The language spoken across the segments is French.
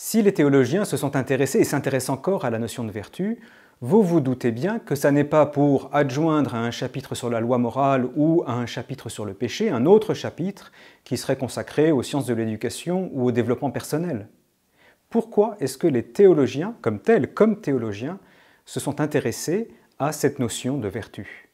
Si les théologiens se sont intéressés et s'intéressent encore à la notion de vertu, vous vous doutez bien que ça n'est pas pour adjoindre à un chapitre sur la loi morale ou à un chapitre sur le péché un autre chapitre qui serait consacré aux sciences de l'éducation ou au développement personnel. Pourquoi est-ce que les théologiens, comme tels, comme théologiens, se sont intéressés à cette notion de vertu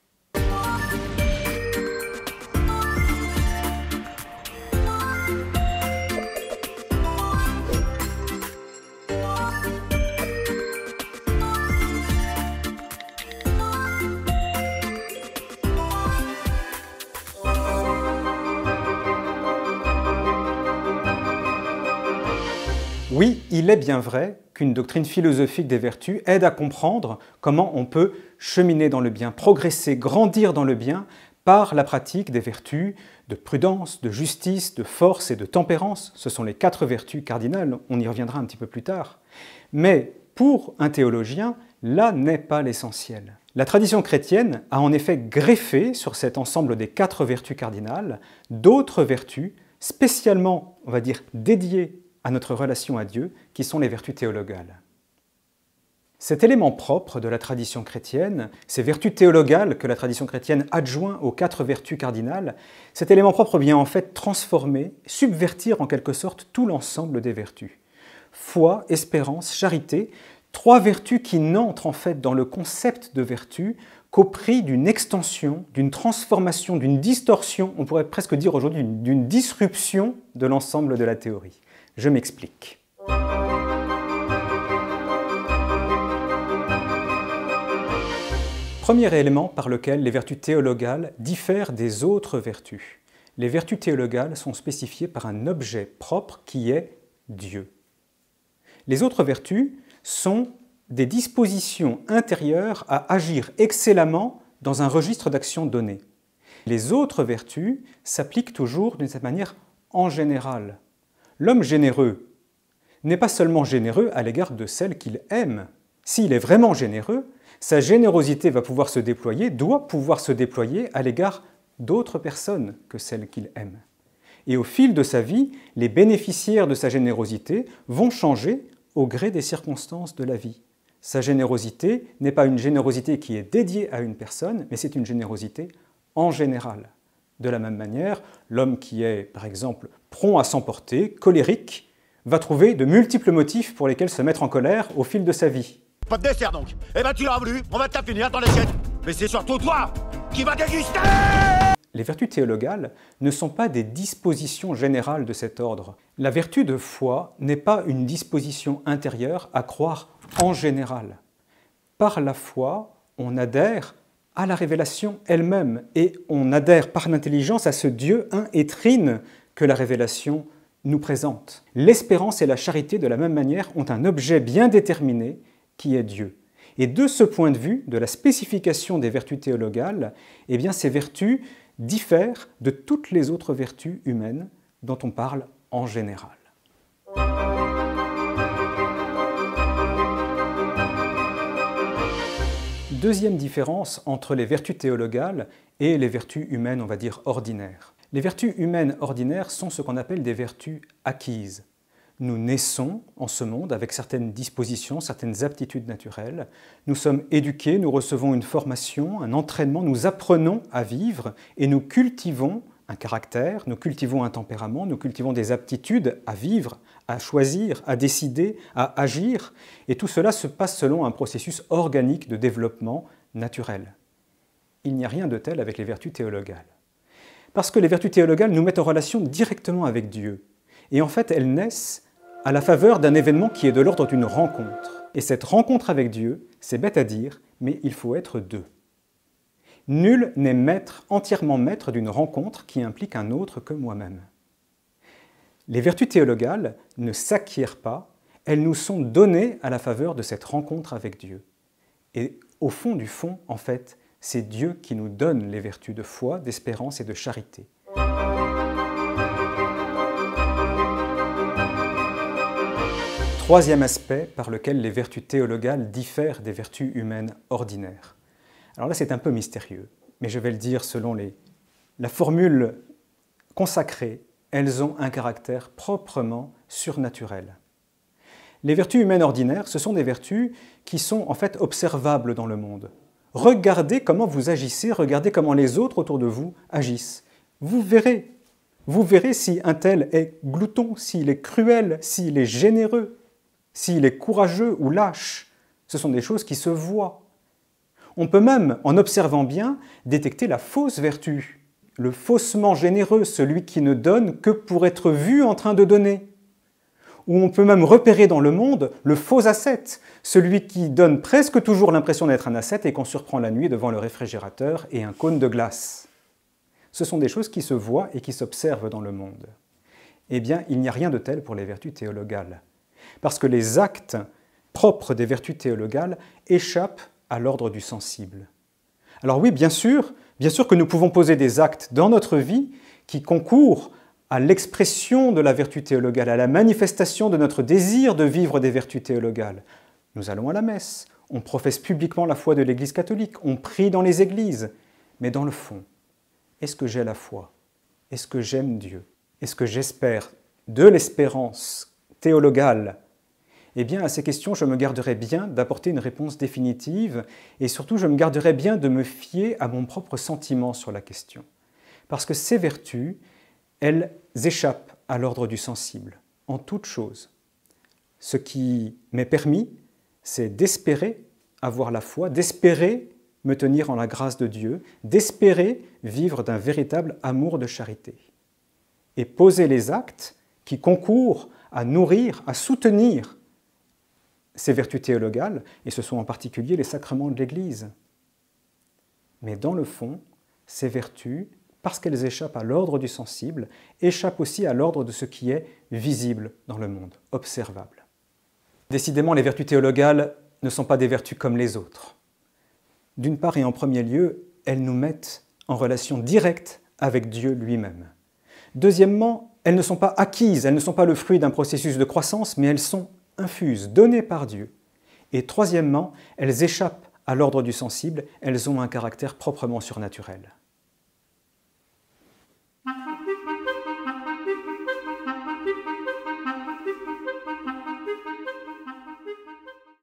Oui, il est bien vrai qu'une doctrine philosophique des vertus aide à comprendre comment on peut cheminer dans le bien, progresser, grandir dans le bien par la pratique des vertus de prudence, de justice, de force et de tempérance. Ce sont les quatre vertus cardinales, on y reviendra un petit peu plus tard. Mais pour un théologien, là n'est pas l'essentiel. La tradition chrétienne a en effet greffé sur cet ensemble des quatre vertus cardinales d'autres vertus spécialement, on va dire, dédiées à notre relation à Dieu, qui sont les vertus théologales. Cet élément propre de la tradition chrétienne, ces vertus théologales que la tradition chrétienne adjoint aux quatre vertus cardinales, cet élément propre vient en fait transformer, subvertir en quelque sorte tout l'ensemble des vertus. Foi, espérance, charité, trois vertus qui n'entrent en fait dans le concept de vertu qu'au prix d'une extension, d'une transformation, d'une distorsion, on pourrait presque dire aujourd'hui d'une disruption de l'ensemble de la théorie. Je m'explique. Premier élément par lequel les vertus théologales diffèrent des autres vertus. Les vertus théologales sont spécifiées par un objet propre qui est Dieu. Les autres vertus sont des dispositions intérieures à agir excellemment dans un registre d'action donné. Les autres vertus s'appliquent toujours de cette manière en général, L'homme généreux n'est pas seulement généreux à l'égard de celle qu'il aime. S'il est vraiment généreux, sa générosité va pouvoir se déployer, doit pouvoir se déployer à l'égard d'autres personnes que celles qu'il aime. Et au fil de sa vie, les bénéficiaires de sa générosité vont changer au gré des circonstances de la vie. Sa générosité n'est pas une générosité qui est dédiée à une personne, mais c'est une générosité en général. De la même manière, l'homme qui est, par exemple, prompt à s'emporter, colérique, va trouver de multiples motifs pour lesquels se mettre en colère au fil de sa vie. Pas de dessert donc Eh ben tu l'as voulu, on va te finir dans Mais c'est surtout toi qui vas déguster Les vertus théologales ne sont pas des dispositions générales de cet ordre. La vertu de foi n'est pas une disposition intérieure à croire en général. Par la foi, on adhère à la révélation elle-même et on adhère par l'intelligence à ce Dieu un et trine que la révélation nous présente. L'espérance et la charité, de la même manière, ont un objet bien déterminé qui est Dieu. Et de ce point de vue, de la spécification des vertus théologales, eh bien, ces vertus diffèrent de toutes les autres vertus humaines dont on parle en général. Deuxième différence entre les vertus théologales et les vertus humaines, on va dire, ordinaires. Les vertus humaines ordinaires sont ce qu'on appelle des vertus acquises. Nous naissons en ce monde avec certaines dispositions, certaines aptitudes naturelles. Nous sommes éduqués, nous recevons une formation, un entraînement, nous apprenons à vivre et nous cultivons un caractère, nous cultivons un tempérament, nous cultivons des aptitudes à vivre, à choisir, à décider, à agir, et tout cela se passe selon un processus organique de développement naturel. Il n'y a rien de tel avec les vertus théologales. Parce que les vertus théologales nous mettent en relation directement avec Dieu, et en fait elles naissent à la faveur d'un événement qui est de l'ordre d'une rencontre. Et cette rencontre avec Dieu, c'est bête à dire, mais il faut être deux. Nul n'est maître, entièrement maître d'une rencontre qui implique un autre que moi-même. Les vertus théologales ne s'acquièrent pas, elles nous sont données à la faveur de cette rencontre avec Dieu. Et au fond du fond, en fait, c'est Dieu qui nous donne les vertus de foi, d'espérance et de charité. Troisième aspect par lequel les vertus théologales diffèrent des vertus humaines ordinaires. Alors là, c'est un peu mystérieux, mais je vais le dire selon les... la formule consacrée. Elles ont un caractère proprement surnaturel. Les vertus humaines ordinaires, ce sont des vertus qui sont en fait observables dans le monde. Regardez comment vous agissez, regardez comment les autres autour de vous agissent. Vous verrez. Vous verrez si un tel est glouton, s'il est cruel, s'il est généreux, s'il est courageux ou lâche. Ce sont des choses qui se voient. On peut même, en observant bien, détecter la fausse vertu, le faussement généreux, celui qui ne donne que pour être vu en train de donner. Ou on peut même repérer dans le monde le faux ascète, celui qui donne presque toujours l'impression d'être un ascète et qu'on surprend la nuit devant le réfrigérateur et un cône de glace. Ce sont des choses qui se voient et qui s'observent dans le monde. Eh bien, il n'y a rien de tel pour les vertus théologales, parce que les actes propres des vertus théologales échappent à l'ordre du sensible. Alors oui, bien sûr, bien sûr que nous pouvons poser des actes dans notre vie qui concourent à l'expression de la vertu théologale, à la manifestation de notre désir de vivre des vertus théologales. Nous allons à la messe, on professe publiquement la foi de l'Église catholique, on prie dans les églises, mais dans le fond, est-ce que j'ai la foi Est-ce que j'aime Dieu Est-ce que j'espère de l'espérance théologale eh bien, à ces questions, je me garderai bien d'apporter une réponse définitive et surtout, je me garderai bien de me fier à mon propre sentiment sur la question. Parce que ces vertus, elles échappent à l'ordre du sensible, en toute chose. Ce qui m'est permis, c'est d'espérer avoir la foi, d'espérer me tenir en la grâce de Dieu, d'espérer vivre d'un véritable amour de charité. Et poser les actes qui concourent à nourrir, à soutenir ces vertus théologales, et ce sont en particulier les sacrements de l'Église. Mais dans le fond, ces vertus, parce qu'elles échappent à l'ordre du sensible, échappent aussi à l'ordre de ce qui est visible dans le monde, observable. Décidément, les vertus théologales ne sont pas des vertus comme les autres. D'une part et en premier lieu, elles nous mettent en relation directe avec Dieu lui-même. Deuxièmement, elles ne sont pas acquises, elles ne sont pas le fruit d'un processus de croissance, mais elles sont infuses données par Dieu. Et troisièmement, elles échappent à l'ordre du sensible, elles ont un caractère proprement surnaturel.